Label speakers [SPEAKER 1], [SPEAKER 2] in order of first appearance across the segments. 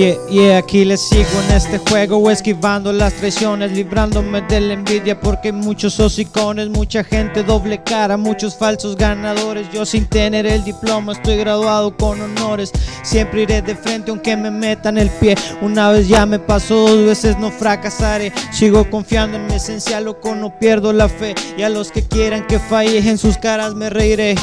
[SPEAKER 1] Y aquí les sigo en este juego esquivando las traiciones, librándome de la envidia porque muchos hocicones, mucha gente doble cara, muchos falsos ganadores. Yo sin tener el diploma estoy graduado con honores. Siempre iré de frente aunque me metan el pie. Una vez ya me pasó, dos veces no fracasaré. Sigo confiando en mi esencia, loco, no pierdo la fe. Y a los que quieran que falle en sus caras me reiré.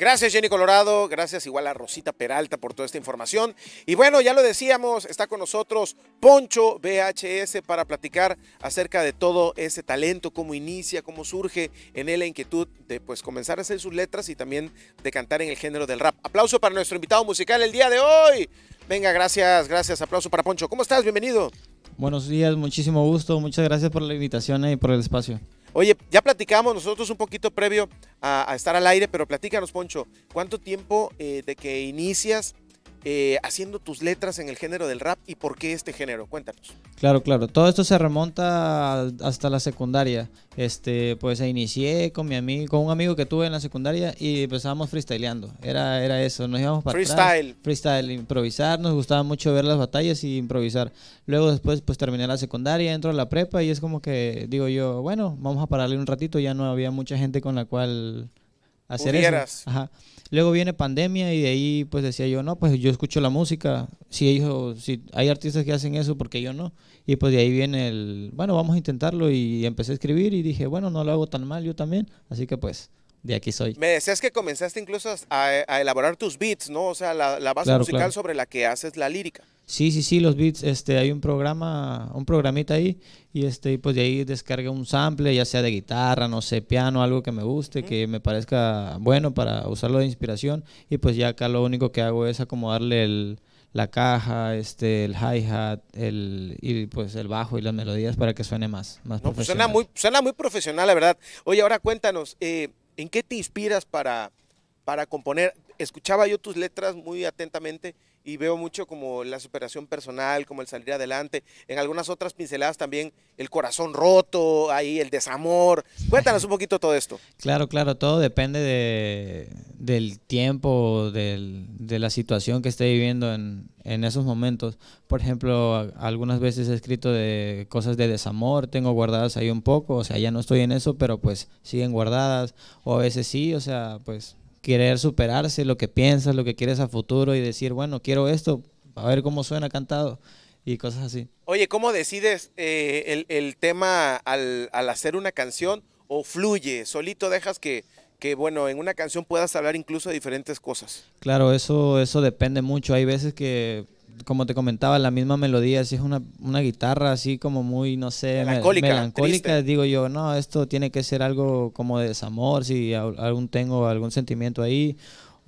[SPEAKER 2] Gracias Jenny Colorado, gracias igual a Rosita Peralta por toda esta información. Y bueno, ya lo decíamos, está con nosotros Poncho BHs para platicar acerca de todo ese talento, cómo inicia, cómo surge en él la inquietud de pues comenzar a hacer sus letras y también de cantar en el género del rap. Aplauso para nuestro invitado musical el día de hoy. Venga, gracias, gracias, aplauso para Poncho. ¿Cómo estás? Bienvenido.
[SPEAKER 1] Buenos días, muchísimo gusto, muchas gracias por la invitación y por el espacio.
[SPEAKER 2] Oye, ya platicamos nosotros un poquito previo a, estar al aire, pero platícanos, Poncho, ¿cuánto tiempo eh, de que inicias eh, haciendo tus letras en el género del rap y por qué este género? Cuéntanos.
[SPEAKER 1] Claro, claro. Todo esto se remonta hasta la secundaria. Este, pues inicié con mi amigo, con un amigo que tuve en la secundaria y empezábamos pues, freestyleando. Era, era eso, nos íbamos para freestyle. freestyle, improvisar, nos gustaba mucho ver las batallas y improvisar. Luego después pues terminé la secundaria, entro a la prepa y es como que digo yo, bueno, vamos a pararle un ratito, ya no había mucha gente con la cual hacer Luego viene pandemia y de ahí pues decía yo, no, pues yo escucho la música, si ellos, si hay artistas que hacen eso, porque yo no. Y pues de ahí viene el, bueno, vamos a intentarlo y empecé a escribir y dije, bueno, no lo hago tan mal yo también, así que pues de aquí soy.
[SPEAKER 2] Me decías que comenzaste incluso a, elaborar tus beats, ¿no? O sea, la, base musical sobre la que haces la lírica.
[SPEAKER 1] Sí, sí, sí, los beats, este, hay un programa, un programita ahí, y este, pues de ahí descargué un sample, ya sea de guitarra, no sé, piano, algo que me guste, que me parezca bueno para usarlo de inspiración, y pues ya acá lo único que hago es acomodarle la caja, este, el hi-hat, el, y pues el bajo y las melodías para que suene más, más pues suena muy,
[SPEAKER 2] suena muy profesional, la verdad. Oye, ahora cuéntanos, eh, ¿En qué te inspiras para, para componer? Escuchaba yo tus letras muy atentamente y veo mucho como la superación personal, como el salir adelante. En algunas otras pinceladas también el corazón roto, ahí el desamor. Cuéntanos un poquito todo esto.
[SPEAKER 1] Claro, claro, todo depende de, del tiempo, del, de la situación que esté viviendo en, esos momentos. Por ejemplo, algunas veces he escrito de cosas de desamor, tengo guardadas ahí un poco, o sea, ya no estoy en eso, pero pues siguen guardadas. O a veces sí, o sea, pues querer superarse, lo que piensas, lo que quieres a futuro y decir, bueno, quiero esto, a ver cómo suena cantado y cosas así.
[SPEAKER 2] Oye, ¿cómo decides eh, el, tema al, hacer una canción o fluye? ¿Solito dejas que, que, bueno, en una canción puedas hablar incluso de diferentes cosas?
[SPEAKER 1] Claro, eso, eso depende mucho. Hay veces que como te comentaba, la misma melodía, si es una, una guitarra así como muy, no sé, melancólica. digo yo, no, esto tiene que ser algo como de desamor, si algún tengo algún sentimiento ahí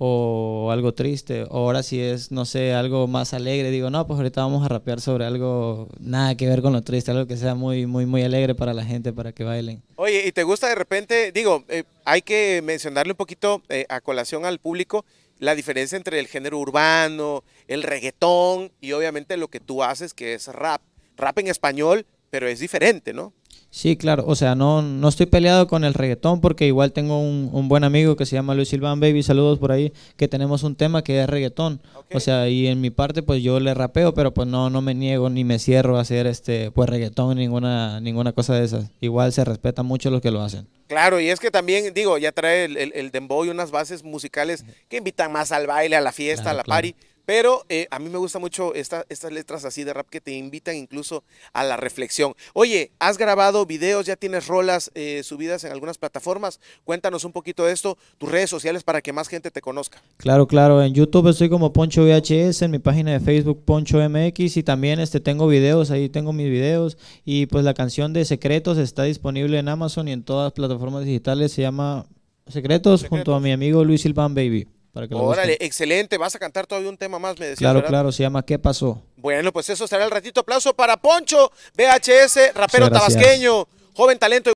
[SPEAKER 1] o algo triste, o ahora si es, no sé, algo más alegre, digo, no, pues ahorita vamos a rapear sobre algo nada que ver con lo triste, algo que sea muy, muy, muy alegre para la gente, para que bailen.
[SPEAKER 2] Oye, ¿y te gusta de repente, digo, eh, hay que mencionarle un poquito eh, a colación al público, la diferencia entre el género urbano, el reggaetón y obviamente lo que tú haces que es rap. Rap en español pero es diferente, ¿no?
[SPEAKER 1] Sí, claro, o sea, no, no estoy peleado con el reggaetón porque igual tengo un, buen amigo que se llama Luis Silván Baby, saludos por ahí, que tenemos un tema que es reggaetón. O sea, y en mi parte pues yo le rapeo, pero pues no, no me niego ni me cierro a hacer este pues reggaetón, ninguna, ninguna cosa de esas. Igual se respeta mucho los que lo hacen.
[SPEAKER 2] Claro, y es que también, digo, ya trae el, el, dembow y unas bases musicales que invitan más al baile, a la fiesta, a la party pero eh, a mí me gusta mucho estas letras así de rap que te invitan incluso a la reflexión. Oye, has grabado videos, ya tienes rolas eh, subidas en algunas plataformas. Cuéntanos un poquito de esto, tus redes sociales para que más gente te conozca.
[SPEAKER 1] Claro, claro. En YouTube estoy como Poncho VHS, en mi página de Facebook Poncho MX y también este, tengo videos, ahí tengo mis videos. Y pues la canción de Secretos está disponible en Amazon y en todas las plataformas digitales. Se llama Secretos, junto a mi amigo Luis Silvan Baby. Órale,
[SPEAKER 2] excelente. Vas a cantar todavía un tema más, me decía. Claro, claro, se llama ¿Qué pasó? Bueno, pues eso será el ratito. Aplauso para Poncho, VHS, rapero tabasqueño, joven talento.